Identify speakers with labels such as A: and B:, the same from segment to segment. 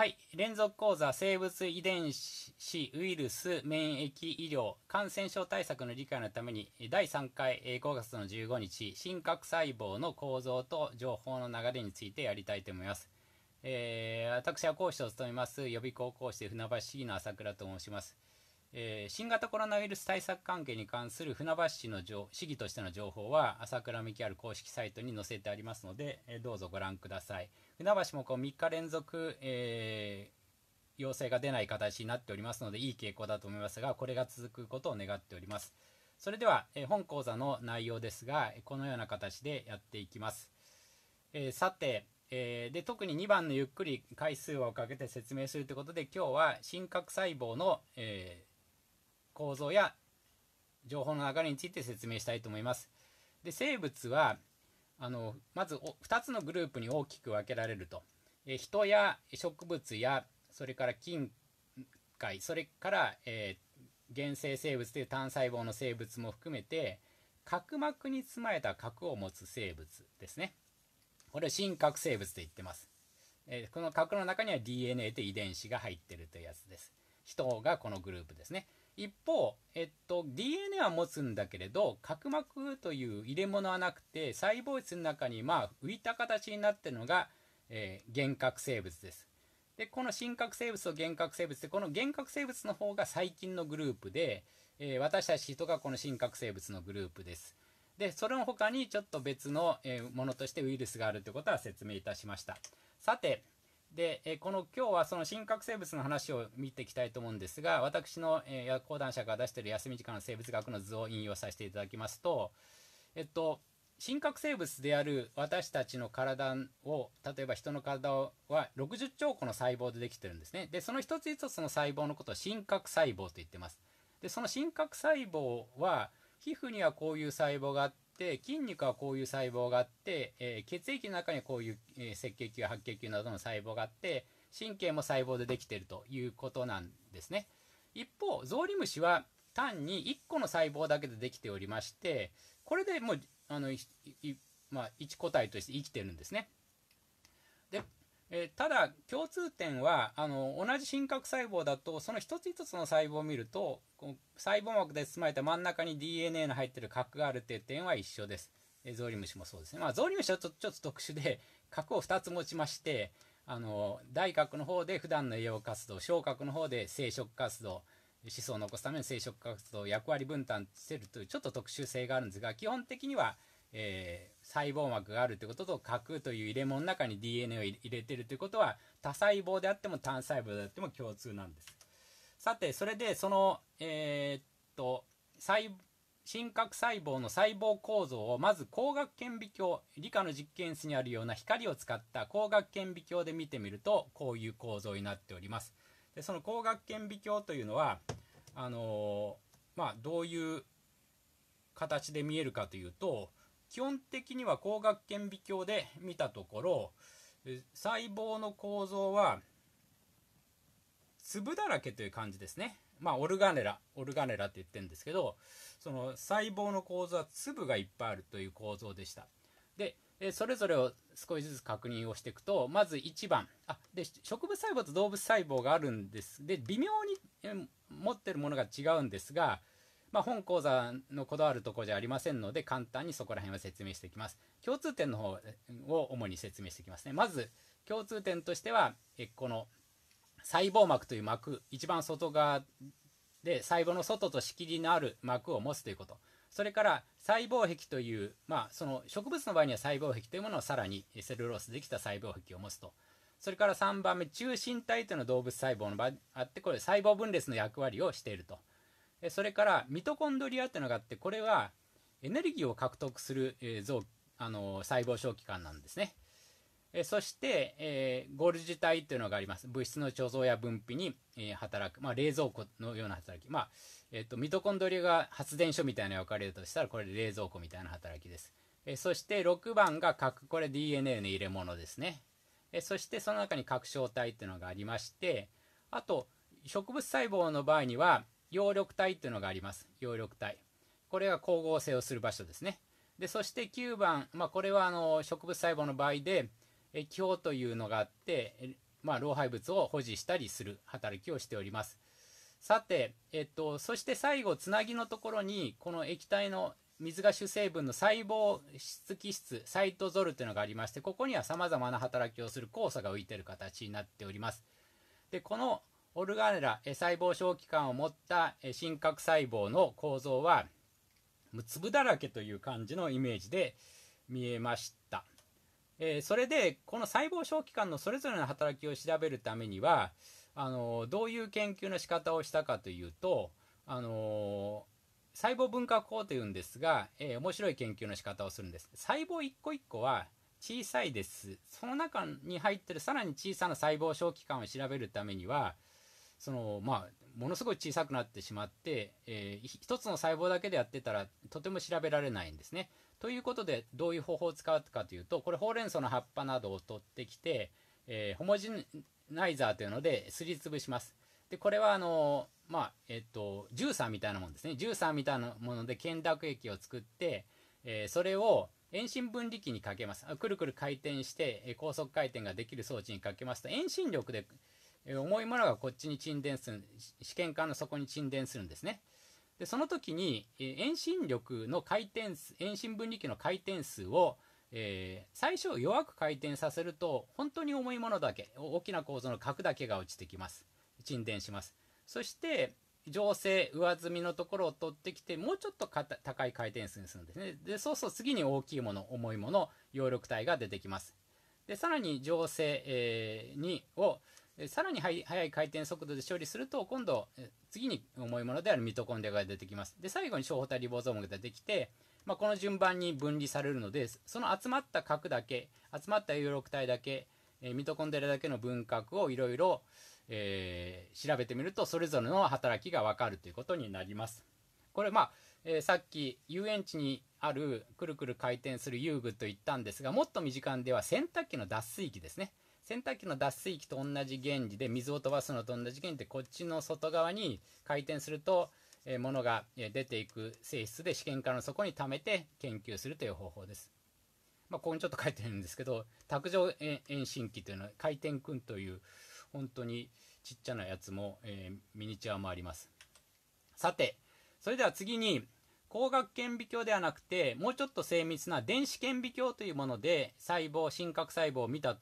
A: はい。連続講座、生物遺伝子、ウイルス、免疫医療、感染症対策の理解のために、第3回、5月の15日、真核細胞の構造と情報の流れについてやりたいと思います。えー、私は講師を務めます、予備高校生船橋市の朝倉と申します。えー、新型コロナウイルス対策関係に関する船橋市の市議としての情報は朝倉未来ある公式サイトに載せてありますので、えー、どうぞご覧ください船橋もこう3日連続、えー、陽性が出ない形になっておりますのでいい傾向だと思いますがこれが続くことを願っておりますそれでは、えー、本講座の内容ですがこのような形でやっていきます、えー、さてえで特に2番のゆっくり回数をかけて説明するということで今日は真核細胞の、えー、構造や情報の流れについて説明したいと思います。で生物はあのまず2つのグループに大きく分けられると。え人や植物やそれから菌界それから、えー、原生生物という単細胞の生物も含めて角膜に包まれた核を持つ生物ですね。これを真核生物と言ってます。えー、この核の中には DNA と遺伝子が入ってるというやつです。人がこのグループですね。一方、えっと、DNA は持つんだけれど角膜という入れ物はなくて細胞質の中に、まあ、浮いた形になってるのが、えー、幻覚生物ですでこの真核生物と幻覚生物でこの幻覚生物の方が細菌のグループで、えー、私たちとかこの真核生物のグループですでそれの他にちょっと別の、えー、ものとしてウイルスがあるということは説明いたしましたさてで、えこの今日はその真核生物の話を見ていきたいと思うんですが、私の、えー、講談社が出している休み時間の生物学の図を引用させていただきますと、えっと、真核生物である私たちの体を、例えば人の体は60兆個の細胞でできてるんですね。で、その一つ一つの細胞のことを真核細胞と言ってます。で、その真核細胞は、皮膚にはこういう細胞があって、って筋肉はこういう細胞があって、えー、血液の中にこういう、えー、赤血球白血球などの細胞があって神経も細胞でできているということなんですね一方ゾウリムシは単に1個の細胞だけでできておりましてこれでもうあの、まあ、1個体として生きてるんですねでえー、ただ共通点はあの同じ真核細胞だとその一つ一つの細胞を見ると細胞膜で包まれた真ん中に DNA の入ってる核があるっていう点は一緒です、えー、ゾウリムシもそうですね、まあ、ゾウリムシはちょちょっと特殊で 核を2つ持ちましてあの大核の方で普段の栄養活動小核の方で生殖活動子孫を残すための生殖活動役割分担してるというちょっと特殊性があるんですが基本的にはえー、細胞膜があるってことと核という入れ物の中に DNA を入れているということは多細胞であっても単細胞であっても共通なんですさてそれでそのえー、っと細真核細胞の細胞構造をまず光学顕微鏡理科の実験室にあるような光を使った光学顕微鏡で見てみるとこういう構造になっておりますでその光学顕微鏡というのはあのー、まあどういう形で見えるかというと基本的には光学顕微鏡で見たところ細胞の構造は粒だらけという感じですねまあオルガネラオルガネラって言ってるんですけどその細胞の構造は粒がいっぱいあるという構造でしたでそれぞれを少しずつ確認をしていくとまず1番あで植物細胞と動物細胞があるんですで微妙に持ってるものが違うんですがまあ、本講座のこだわるとこじゃありませんので簡単にそこら辺は説明していきます共通点の方を主に説明していきますねまず共通点としてはえこの細胞膜という膜一番外側で細胞の外と仕切りのある膜を持つということそれから細胞壁という、まあ、その植物の場合には細胞壁というものをさらにセルロースできた細胞壁を持つとそれから3番目中心体というのは動物細胞の場合あってこれ細胞分裂の役割をしているとそれからミトコンドリアってのがあってこれはエネルギーを獲得する、え臓あの細胞小器官なんですね、えそして、えー、ゴルジュ体というのがあります物質の貯蔵や分泌に、え働く、まあ、冷蔵庫のような働き、まあえーと、ミトコンドリアが発電所みたいなのかれるとしたらこれ冷蔵庫みたいな働きです、えそして6番が核これ DNA の入れ物ですね、えそしてその中に核小体っていうのがありましてあと植物細胞の場合には葉緑体っていうのがあります葉緑体これが光合成をする場所ですねでそして9番、まあ、これはあの植物細胞の場合で気泡というのがあって、まあ、老廃物を保持したりする働きをしておりますさて、えっと、そして最後つなぎのところにこの液体の水が主成分の細胞質基質サイトゾルというのがありましてここにはさまざまな働きをする酵素が浮いている形になっておりますでこのオルガネラ細胞小器官を持った真核細胞の構造は粒だらけという感じのイメージで見えました、えそれでこの細胞小器官のそれぞれの働きを調べるためにはあのどういう研究の仕方をしたかというとあの細胞分化法というんですが、えー、面白い研究の仕方をするんです細胞一個一個は小さいですその中に入ってるさらに小さな細胞小器官を調べるためにはそのまあものすごい小さくなってしまって、えー、一つの細胞だけでやってたらとても調べられないんですね。ということでどういう方法を使うかというとこれほうれん草の葉っぱなどを取ってきて、えー、ホモジナイザーというのですりつぶします。でこれはあのまあえっとジューサーみたいなもんですねジューサーみたいなもので懸濁液を作って、えー、それを遠心分離器にかけますくるくる回転して高速回転ができる装置にかけますと遠心力で重いものがこっちに沈殿する試験管の底に沈殿するんですねでその時に、遠心力の回転数遠心分離器の回転数を、えー、最初弱く回転させると本当に重いものだけ大きな構造の核だけが落ちてきます沈殿しますそして上性上積みのところを取ってきてもうちょっと高い回転数にするんですねでそうすると次に大きいもの重いもの葉緑体が出てきますでさらに上勢、えー、をさらに速い回転速度で処理すると今度次に重いものであるミトコンドリアが出てきますで最後に小胞体リボゾームが出てきて、まあ、この順番に分離されるのでその集まった核だけ集まった有力体だけ、えミトコンドリアだけの分核をいろいろ調べてみるとそれぞれの働きが分かるということになりますこれまあ、えー、さっき遊園地にあるくるくる回転する遊具と言ったんですがもっと身近では洗濯機の脱水機ですね洗濯機の脱水機と同じ原理で水を飛ばすのと同じ原理でこっちの外側に回転すると、えー、物が出ていく性質で試験管の底に溜めて研究するという方法です。まあ、ここにちょっと書いてるんですけど卓上遠心機というのは回転くんという本当にちっちゃなやつも、えー、ミニチュアもあります。さてそれでは次に光学顕微鏡ではなくてもうちょっと精密な電子顕微鏡というもので細胞真核細胞を見た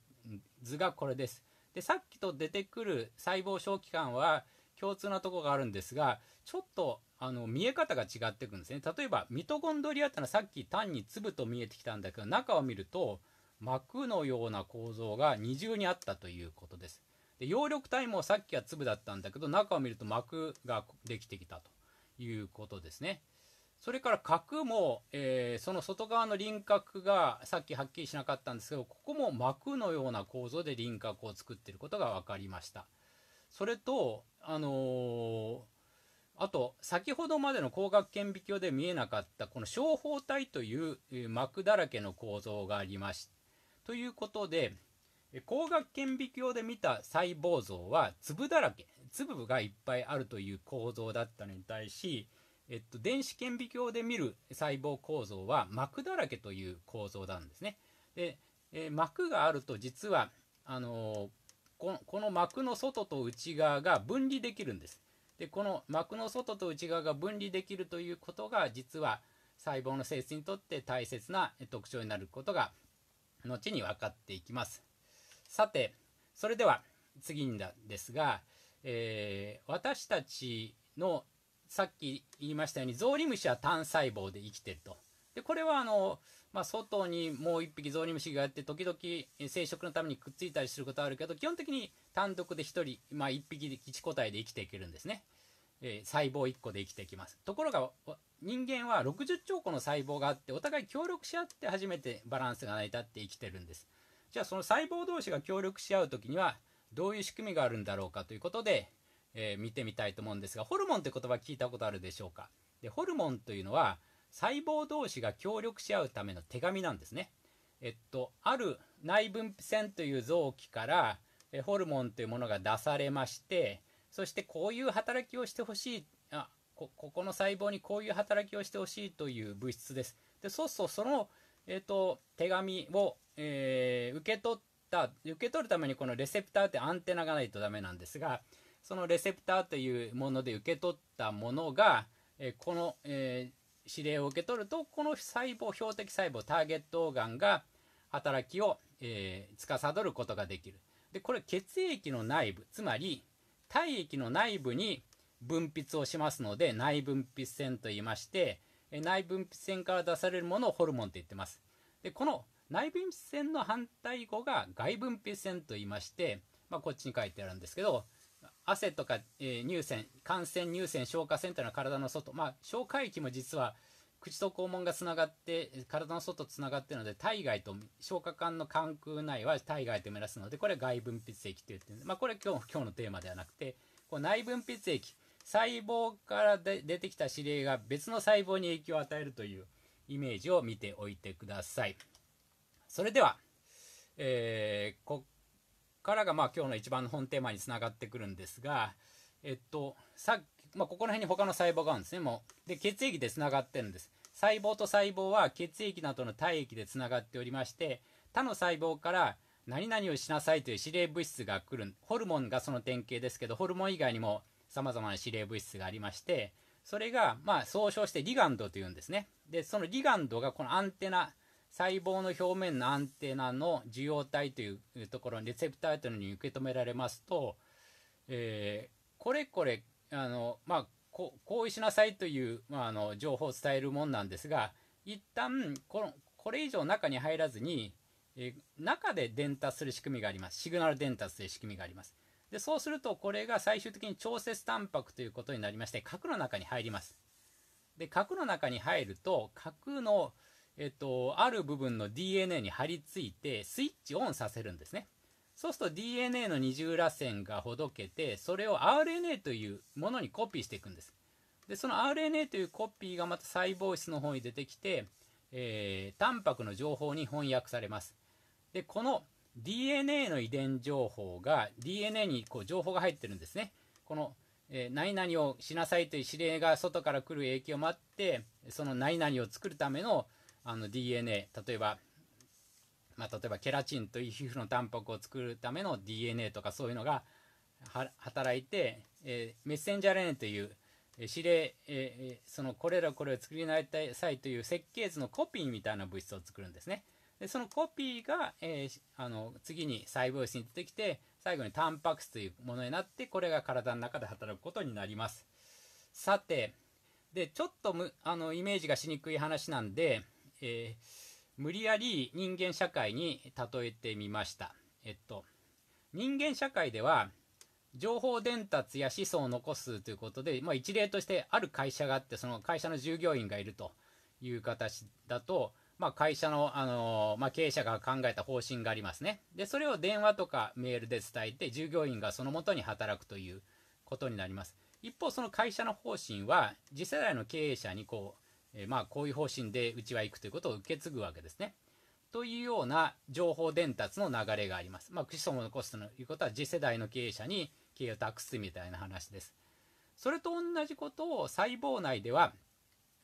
A: 図がこれです。でさっきと出てくる細胞小器官は共通なとこがあるんですがちょっとあの見え方が違ってくんですね例えばミトコンドリアってのはさっき単に粒と見えてきたんだけど中を見ると膜のような構造が二重にあったということですで葉緑体もさっきは粒だったんだけど中を見ると膜ができてきたということですねそれから角も、えー、その外側の輪郭がさっきはっきりしなかったんですけどここも膜のような構造で輪郭を作っていることが分かりましたそれとあのー、あと先ほどまでの光学顕微鏡で見えなかったこの小胞体という膜だらけの構造がありましたということで光学顕微鏡で見た細胞像は粒だらけ粒がいっぱいあるという構造だったのに対しえっと、電子顕微鏡で見る細胞構造は膜だらけという構造なんですね。で、えー、膜があると実はあのー、この膜の外と内側が分離できるんです。でこの膜の外と内側が分離できるということが実は細胞の性質にとって大切な特徴になることが後に分かっていきます。さてそれでは次にですが、えー、私たちのさっき言いましたようにゾウリムシは単細胞で生きてると。でこれはあの、まあ、外にもう1匹ゾウリムシがやって時々生殖のためにくっついたりすることはあるけど基本的に単独で1人、まあ、1匹で1個体で生きていけるんですね、えー、細胞1個で生きていきますところが人間は60兆個の細胞があってお互い協力し合って初めてバランスが成り立って生きてるんですじゃあその細胞同士が協力し合う時にはどういう仕組みがあるんだろうかということでえー、見てみたいと思うんですが、ホルモンって言葉聞いたことあるでしょうかで、ホルモンというのは、細胞同士が協力し合うための手紙なんですね。えっと、ある内分泌腺という臓器から、えホルモンというものが出されまして、そしてこういう働きをしてほしい、あこ、ここの細胞にこういう働きをしてほしいという物質です。で、そうするとその、えっと、手紙を、えー、受け取った、受け取るためにこのレセプターってアンテナがないとダメなんですが、そのレセプターというもので受け取ったものが、えこの、えー、指令を受け取るとこの細胞標的細胞ターゲットオーガンが働きを、えー、司ることができるでこれ血液の内部つまり体液の内部に分泌をしますので内分泌腺と言いまして、え内分泌腺から出されるものをホルモンと言ってますでこの内分泌腺の反対語が外分泌腺と言いまして、まあ、こっちに書いてあるんですけど汗とか、えー、乳腺、汗腺、乳腺、消化腺というのは体の外、まあ、消化液も実は口と肛門がつながって、体の外つながっているので、体外と消化管の関空内は体外と目指すので、これ外分泌液といってまあ、これ今日今日のテーマではなくて、こう内分泌液、細胞からで出てきた指令が別の細胞に影響を与えるというイメージを見ておいてください。それでは、えー、こからがまあ今日の一番の本テーマにつながってくるんですが、えっと、さまあ、ここら辺に他の細胞があるんですね。もうで血液でつながってるんです。細胞と細胞は血液などの体液でつながっておりまして他の細胞から何々をしなさいという指令物質が来るホルモンがその典型ですけどホルモン以外にもさまざまな指令物質がありましてそれがまあ総称してリガンドというんですねでそのリガンドがこのアンテナ細胞の表面のアンテナの受容体というところにレセプターというのに受け止められますと、えー、これこれあの、まあ、こ行為しなさいという、まあ、あの情報を伝えるもんなんですが一旦このこれ以上中に入らずに、えー、中で伝達する仕組みがありますシグナル伝達という仕組みがありますでそうするとこれが最終的に調節タンパクということになりまして核の中に入りますで核の中に入ると核の、えっと、ある部分の DNA に張り付いてスイッチオンさせるんですね。そうすると DNA の二重らせんがほどけてそれを RNA というものにコピーしていくんです。でその RNA というコピーがまた細胞質の方に出てきて、えー、タンパクの情報に翻訳されます。でこの DNA の遺伝情報が DNA にこう情報が入ってるんですね。このえー、何々をしなさいという指令が外から来る影響もあってその何々を作るためのあの DNA 例えば、まあ、例えばケラチンという皮膚のタンパクを作るための DNA とかそういうのが働いて、えー、メッセンジャー RNA という指令、えー、そのこれらこれを作りなさいという設計図のコピーみたいな物質を作るんですね。でそのコピーが、えー、あの次に細胞質に出てきて最後にタンパク質というものになってこれが体の中で働くことになりますさてでちょっとあのイメージがしにくい話なんでえー、無理やり人間社会に例えてみました。えっと、人間社会では情報伝達や思想を残すということで、まあ、一例としてある会社があってその会社の従業員がいるという形だと、まあ、会社の、あのー、まあ、経営者が考えた方針がありますねでそれを電話とかメールで伝えて従業員がそのもとに働くということになります一方その会社の方針は次世代の経営者にこうえまあ、こういう方針でうちは行くということを受け継ぐわけですね。というような情報伝達の流れがあります。まあ、子孫を残すということは次世代の経営者に経営を託すみたいな話です。それと同じことを細胞内では、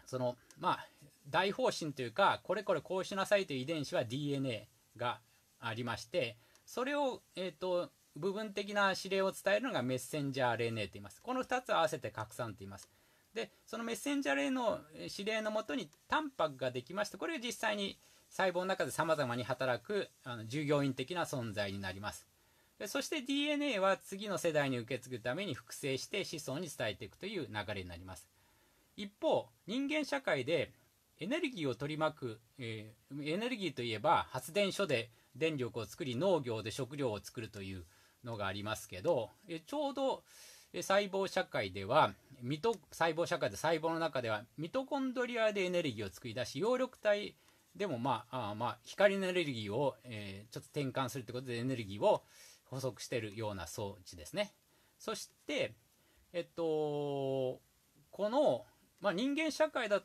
A: その、まあ、大方針というか、これこれこうしなさいという遺伝子は DNA がありまして、それを、えっ、ー、と、部分的な指令を伝えるのがメッセンジャー RNA と言います。この2つを合わせて拡散と言います。でそのメッセンジャーレ n の指令のもとにタンパクができましてこれが実際に細胞の中でさまざまに働くあの従業員的な存在になりますでそして DNA は次の世代に受け継ぐために複製して子孫に伝えていくという流れになります一方人間社会でエネルギーを取り巻く、えー、エネルギーといえば発電所で電力を作り農業で食料を作るというのがありますけど、えちょうど、え細胞社会ではミト細胞社会で細胞の中ではミトコンドリアでエネルギーを作り出し葉緑体でも、まあ、あまあ光のエネルギーを、えー、ちょっと転換するということでエネルギーを補足しているような装置ですねそしてえっとこの、まあ、人間社会だ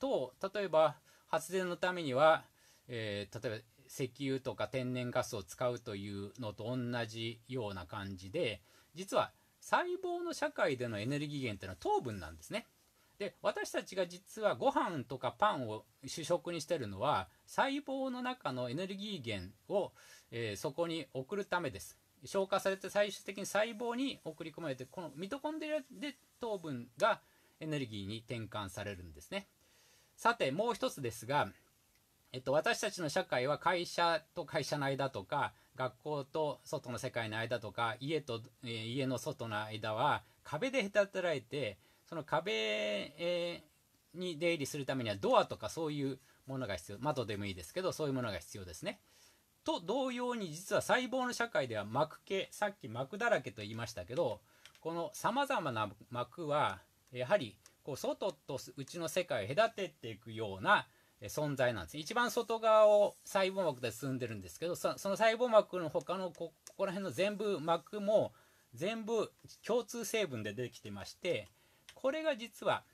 A: と例えば発電のためには、えー、例えば石油とか天然ガスを使うというのと同じような感じで実は細胞の社会でのエネルギー源っていうのは糖分なんですね。で私たちが実はご飯とかパンを主食にしてるのは細胞の中のエネルギー源を、えー、そこに送るためです消化されて最終的に細胞に送り込まれてこのミトコンドリアで糖分がエネルギーに転換されるんですねさてもう一つですが、えっと、私たちの社会は会社と会社内だとか学校と外の世界の間とか家と、えー、家の外の間は壁で隔てられてその壁、えー、に出入りするためにはドアとかそういうものが必要窓でもいいですけどそういうものが必要ですね。と同様に実は細胞の社会では膜系さっき膜だらけと言いましたけどこのさまざまな膜はやはりこう外と内の世界を隔てていくような存在なんです一番外側を細胞膜で包んでるんですけどその細胞膜の他のここら辺の全部膜も全部共通成分でできてましてこれが実は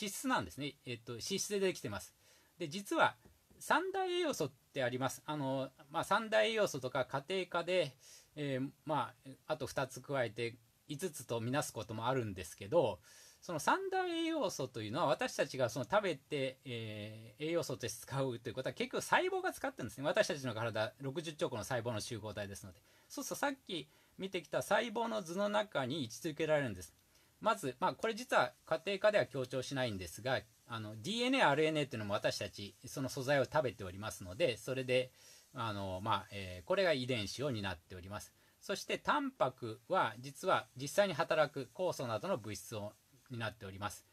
A: 脂質なんですね、えっと、脂質でできてますで実は三大栄養素ってありますあの、まあ、三大栄養素とか家庭科で、えー、まあ、あと2つ加えて5つとみなすこともあるんですけどその三大栄養素というのは私たちがその食べて、えー、栄養素として使うということは結局細胞が使ってるんですね私たちの体60兆個の細胞の集合体ですのでそうするとさっき見てきた細胞の図の中に位置づけられるんですまず、まあ、これ実は家庭科では強調しないんですがあの DNA、RNA っていうのも私たちその素材を食べておりますのでそれであの、まあえー、これが遺伝子を担っておりますそしてタンパクは実は実際に働く酵素などの物質をになっております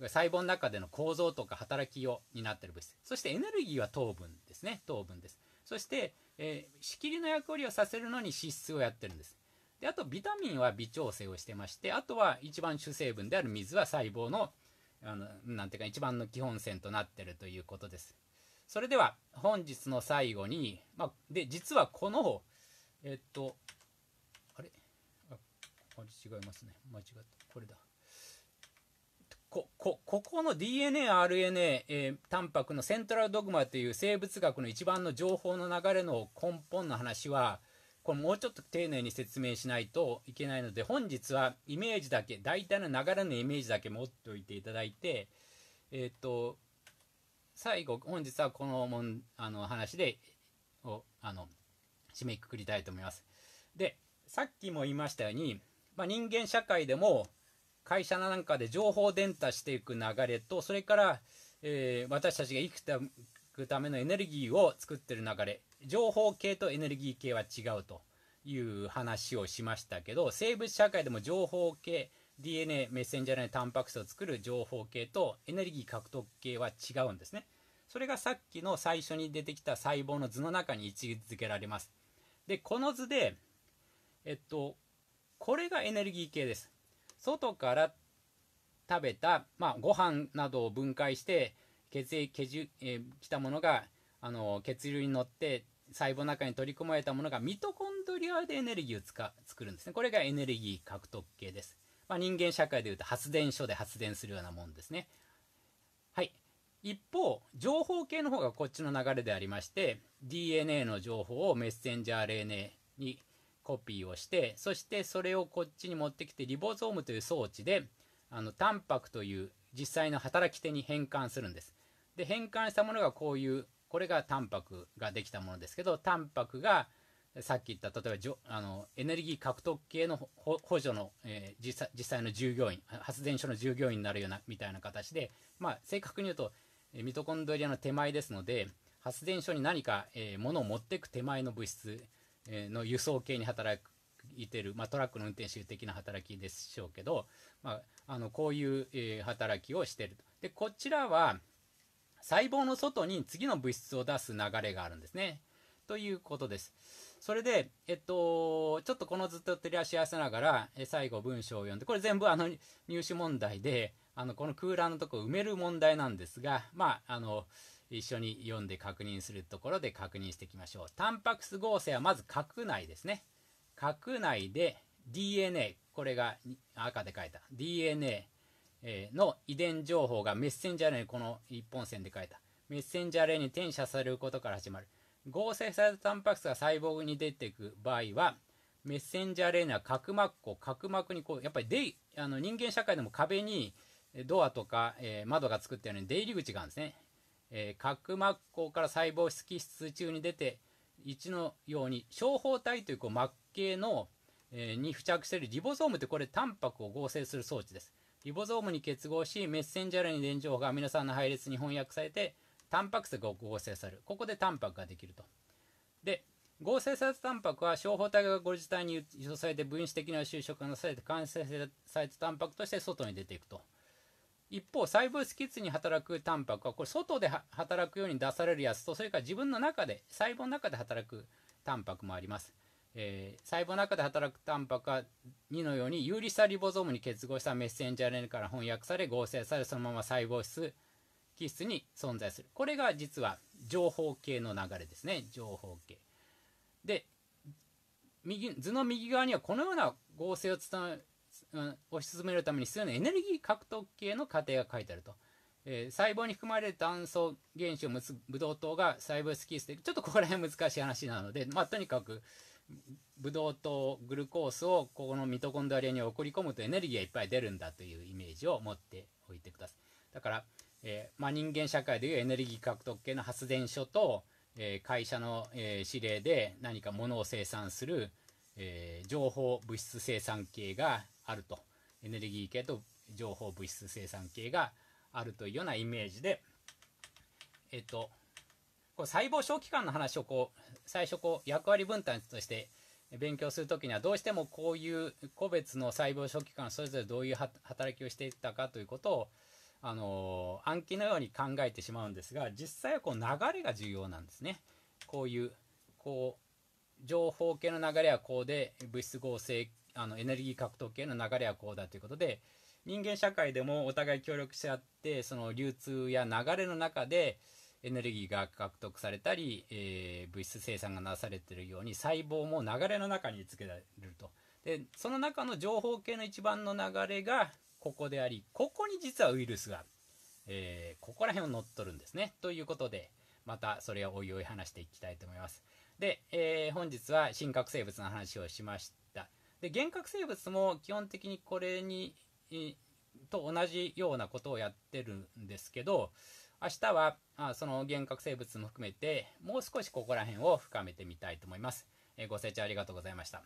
A: 細胞の中での構造とか働きを担っている物質そしてエネルギーは糖分ですね糖分ですそして、えー、仕切りの役割をさせるのに脂質をやってるんですであとビタミンは微調整をしてましてあとは一番主成分である水は細胞のあのなんていうか一番の基本線となってるということですそれでは本日の最後に、まあ、で実はこのえっとあれあれ違いますね間違ったこれだここここの DNARNA、えー、タンパクのセントラルドグマという生物学の一番の情報の流れの根本の話はこれもうちょっと丁寧に説明しないといけないので本日はイメージだけ大体の流れのイメージだけ持っておいていただいてえっ、と最後本日はこのもんあの話でをあの締めくくりたいと思います。でさっきも言いましたように、まあ、人間社会でも会社なんかで情報伝達していく流れとそれから、えー、私たちが生きくためのエネルギーを作ってる流れ情報系とエネルギー系は違うという話をしましたけど生物社会でも情報系 DNA メッセンジャー r n タンパク質を作る情報系とエネルギー獲得系は違うんですねそれがさっきの最初に出てきた細胞の図の中に位置づけられますでこの図でえっとこれがエネルギー系です外から食べた、まあ、ご飯などを分解して血液血流、えー、来たものがあの血流に乗って細胞の中に取り込まれたものがミトコンドリアでエネルギーを使作るんですねこれがエネルギー獲得系です、まあ、人間社会でいうと発電所で発電するようなもんですねはい一方情報系の方がこっちの流れでありまして DNA の情報をメッセンジャー RNA にコピーをしてそしてそれをこっちに持ってきてリボゾームという装置であのタンパクという実際の働き手に変換するんですで変換したものがこういうこれがタンパクができたものですけどタンパクがさっき言った例えばじょあのエネルギー獲得系の補助の、えー、実際の従業員発電所の従業員になるようなみたいな形で、まあ、正確に言うとミトコンドリアの手前ですので発電所に何か、えー、物を持っていく手前の物質の輸送系に働いてる、まあ、トラックの運転手的な働きでしょうけど、まあ、あのこういう、働きをしてると。でこちらは細胞の外に次の物質を出す流れがあるんですね。ということです。それで、えっと、ちょっとこのずっと照らし合わせながら、え最後文章を読んで、これ全部あの入試問題で、あのこの空欄のとこを埋める問題なんですが、まあ、あの、一緒に読んで確認するところで確認していきましょう。タンパク質合成はまず核内ですね。核内で DNA、これが赤で書いた DNA の遺伝情報がメッセンジャーレ n この一本線で書いた。メッセンジャーレーに転写されることから始まる。合成されたタンパク質が細胞に出ていく場合は、メッセンジャーレー a は角膜を角膜にこう、やっぱりであの人間社会でも壁にドアとか、えー、窓が作ったように出入り口があるんですね。えー、角膜孔から細胞基質中に出て1のように小胞体というこう膜系の、えー、に付着しているリボゾームってこれタンパクを合成する装置ですリボゾームに結合しメッセンジャーに電磁波情報が皆さんの配列に翻訳されてタンパク質が合成されるここでタンパクができるとで合成されたタンパクは小胞体がご自体に輸送されて分子的な収縮がなされて完成されたタンパクとして外に出ていくと一方細胞質キッに働くタンパクはこれ外で働くように出されるやつとそれから自分の中で細胞の中で働くタンパクもあります、えー、細胞の中で働くタンパクは2のように有利したリボゾームに結合したメッセンジャーレ n から翻訳され合成されそのまま細胞質基質に存在するこれが実は情報系の流れですね情報系で右図の右側にはこのような合成を伝推し進めるために必要なエネルギー獲得系の過程が書いてあると。えー、細胞に含まれる炭素原子を持つブドウ糖が細胞スキースでちょっとここら辺難しい話なので、まあ、とにかくブドウ糖グルコースをここのミトコンドリアに送り込むとエネルギーがいっぱい出るんだというイメージを持っておいてくださいだから、えー、まあ、人間社会でいうエネルギー獲得系の発電所と、えー、会社の、え指令で何か物を生産する、え情報物質生産系があるとエネルギー系と情報物質生産系があるというようなイメージでえっとこう細胞小器官の話をこう最初こう役割分担として勉強する時にはどうしてもこういう個別の細胞小器官それぞれどういう働きをしていたかということをあの暗記のように考えてしまうんですが実際はこう流れが重要なんですね。こういうこう情報系の流れはこうで物質合成あのエネルギー獲得系の流れはこうだということで人間社会でもお互い協力し合ってその流通や流れの中でエネルギーが獲得されたり、えー、物質生産がなされているように細胞も流れの中につけられるとでその中の情報系の一番の流れがここでありここに実はウイルスが、えー、ここら辺を乗っ取るんですねということでまたそれをおいおい話していきたいと思いますで、えー、本日は真核生物の話をしましたで原核生物も基本的にこれにと同じようなことをやってるんですけど明日はあその原核生物も含めてもう少しここら辺を深めてみたいと思います。えご清聴ありがとうございました。